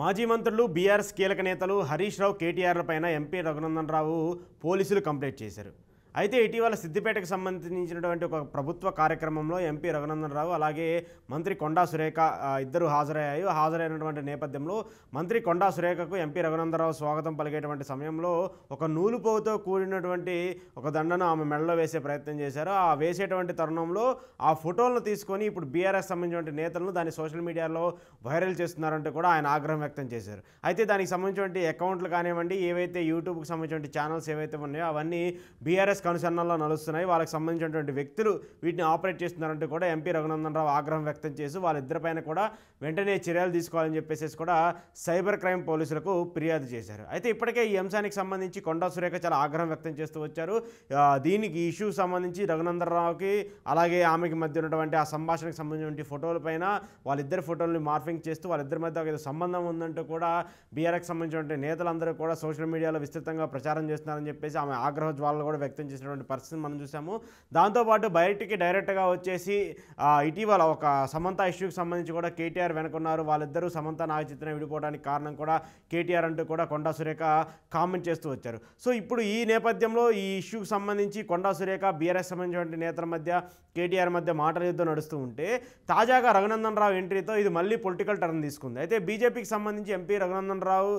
మాజీ మంత్రులు బీఆర్ఎస్ కీలక నేతలు హరీష్ రావు కేటీఆర్లపైన ఎంపీ రఘునందన్ రావు పోలీసులు కంప్లైంట్ చేశారు అయితే ఇటీవల సిద్దిపేటకు సంబంధించినటువంటి ఒక ప్రభుత్వ కార్యక్రమంలో ఎంపీ రఘునందనరావు అలాగే మంత్రి కొండా సురేఖ ఇద్దరు హాజరయ్యారు హాజరైనటువంటి నేపథ్యంలో మంత్రి కొండా సురేఖకు ఎంపీ రఘునందనరావు స్వాగతం పలికేటువంటి సమయంలో ఒక నూలుపోవుతో కూడినటువంటి ఒక దండను ఆమె మెడలో వేసే ప్రయత్నం చేశారు ఆ వేసేటువంటి తరుణంలో ఆ ఫోటోలను తీసుకొని ఇప్పుడు బీఆర్ఎస్ సంబంధించిన నేతలను దాన్ని సోషల్ మీడియాలో వైరల్ చేస్తున్నారంటూ కూడా ఆయన ఆగ్రహం వ్యక్తం చేశారు అయితే దానికి సంబంధించిన అకౌంట్లు కానివ్వండి ఏవైతే యూట్యూబ్కి సంబంధించిన ఛానల్స్ ఏవైతే ఉన్నాయో అవన్నీ బీఆర్ఎస్ కనుసన్నల్లో నడుస్తున్నాయి వాళ్ళకి సంబంధించినటువంటి వ్యక్తులు వీటిని ఆపరేట్ చేస్తున్నారంటూ కూడా ఎంపీ రఘునందన్ రావు ఆగ్రహం వ్యక్తం చేసి వాళ్ళిద్దరిపైన కూడా వెంటనే చర్యలు తీసుకోవాలని చెప్పేసి కూడా సైబర్ క్రైమ్ పోలీసులకు ఫిర్యాదు చేశారు అయితే ఇప్పటికే ఈ అంశానికి సంబంధించి కొండా సురేఖ చాలా ఆగ్రహం వ్యక్తం చేస్తూ వచ్చారు దీనికి ఇష్యూ సంబంధించి రఘునందన్ రావుకి అలాగే ఆమెకి మధ్య ఉన్నటువంటి ఆ సంభాషణకు సంబంధించిన ఫోటోలపైన వాళ్ళిద్దరి ఫోటోల్ని మార్ఫింగ్ చేస్తూ వాళ్ళిద్దరి మధ్య ఒక సంబంధం ఉందంటూ కూడా బీఆర్ఎస్కి సంబంధించిన నేతలందరూ కూడా సోషల్ మీడియాలో విస్తృతంగా ప్రచారం చేస్తున్నారని చెప్పేసి ఆమె ఆగ్రహ జ్వాలను కూడా వ్యక్తం చేసినటువంటి పరిస్థితిని మనం చూసాము దాంతోపాటు బయటికి డైరెక్ట్గా వచ్చేసి ఇటీవల ఒక సమంత ఇష్యూకి సంబంధించి కూడా కేటీఆర్ వెనుకున్నారు వాళ్ళిద్దరూ సమంత నాగ చిత్రం విడిపోవడానికి కారణం కూడా కేటీఆర్ అంటూ కూడా కొండా సురేఖ కామెంట్ చేస్తూ వచ్చారు సో ఇప్పుడు ఈ నేపథ్యంలో ఈ ఇష్యూకి సంబంధించి కొండా సురేఖ బీఆర్ఎస్ సంబంధించినటువంటి నేతల మధ్య కేటీఆర్ మధ్య మాటల యుద్ధం నడుస్తూ ఉంటే తాజాగా రఘునందన్ రావు ఎంట్రీతో ఇది మళ్ళీ పొలిటికల్ టర్న్ తీసుకుంది అయితే బీజేపీకి సంబంధించి ఎంపీ రఘునందన్ రావు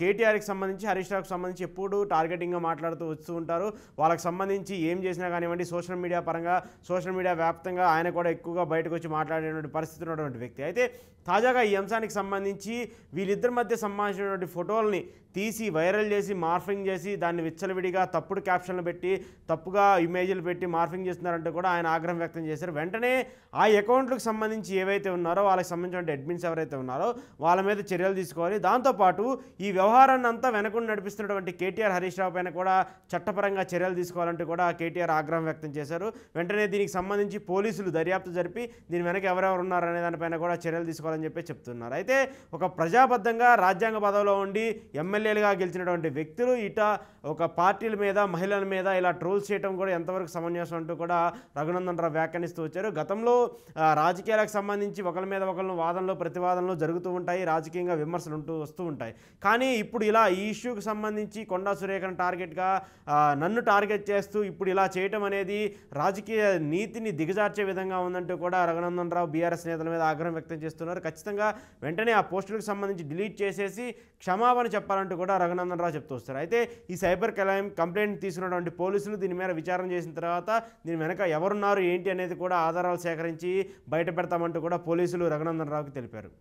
కేటీఆర్కి సంబంధించి హరీష్ రావుకి సంబంధించి ఎప్పుడు టార్గెటింగ్గా మాట్లాడుతూ వస్తూ ఉంటారు వాళ్ళ వాళ్ళకి సంబంధించి ఏం చేసినా కానివ్వండి సోషల్ మీడియా పరంగా సోషల్ మీడియా వ్యాప్తంగా ఆయన కూడా ఎక్కువగా బయటకు వచ్చి మాట్లాడేటువంటి పరిస్థితి ఉన్నటువంటి వ్యక్తి అయితే తాజాగా ఈ అంశానికి సంబంధించి వీళ్ళిద్దరి మధ్య సంబంధించినటువంటి ఫోటోల్ని తీసి వైరల్ చేసి మార్ఫింగ్ చేసి దాన్ని విచ్చలవిడిగా తప్పుడు క్యాప్షన్లు పెట్టి తప్పుగా ఇమేజ్లు పెట్టి మార్ఫింగ్ చేస్తున్నారంటూ కూడా ఆయన ఆగ్రహం వ్యక్తం చేశారు వెంటనే ఆ అకౌంట్లకు సంబంధించి ఏవైతే ఉన్నారో వాళ్ళకి సంబంధించిన అడ్మిన్స్ ఎవరైతే ఉన్నారో వాళ్ళ మీద చర్యలు తీసుకోవాలి దాంతోపాటు ఈ వ్యవహారాన్ని అంతా వెనకుండా నడిపిస్తున్నటువంటి కేటీఆర్ హరీష్ రావు పైన కూడా చట్టపరంగా చర్యలు తీసుకోవాలంటూ కూడా కేటీఆర్ ఆగ్రహం వ్యక్తం చేశారు వెంటనే దీనికి సంబంధించి పోలీసులు దర్యాప్తు జరిపి దీని వెనక ఎవరెవరు ఉన్నారనే దానిపైన కూడా చర్యలు తీసుకోవాలని చెప్పి చెప్తున్నారు అయితే ఒక ప్రజాబద్ధంగా రాజ్యాంగ పదవిలో ఉండి ఎమ్మెల్యేలుగా గెలిచినటువంటి వ్యక్తులు ఇట ఒక పార్టీల మీద మహిళల మీద ఇలా ట్రోల్స్ చేయడం కూడా ఎంతవరకు సమన్యాసం అంటూ కూడా రఘునందన్ రావు వ్యాఖ్యానిస్తూ వచ్చారు గతంలో రాజకీయాలకు సంబంధించి ఒకరి మీద ఒకరిని వాదనలు ప్రతివాదనలు జరుగుతూ ఉంటాయి రాజకీయంగా విమర్శలు ఉంటూ వస్తూ ఉంటాయి కానీ ఇప్పుడు ఇలా ఈ ఇష్యూకి సంబంధించి కొండా సురేఖను టార్గెట్గా నన్ను టార్గెట్ టార్గెట్ చేస్తూ ఇప్పుడు ఇలా చేయటం అనేది రాజకీయ నీతిని దిగజార్చే విధంగా ఉందంటూ కూడా రఘునందన్ రావు బీఆర్ఎస్ నేతల మీద ఆగ్రహం వ్యక్తం చేస్తున్నారు ఖచ్చితంగా వెంటనే ఆ పోస్టులకు సంబంధించి డిలీట్ చేసేసి క్షమాపణ చెప్పాలంటూ కూడా రఘునందన్ రావు చెప్తూ వస్తారు అయితే ఈ సైబర్ క్రైమ్ కంప్లైంట్ తీసుకున్నటువంటి పోలీసులు దీని మీద విచారణ చేసిన తర్వాత దీని వెనక ఎవరున్నారు ఏంటి అనేది కూడా ఆధారాలు సేకరించి బయట పెడతామంటూ కూడా పోలీసులు రఘునందన్ రావుకి తెలిపారు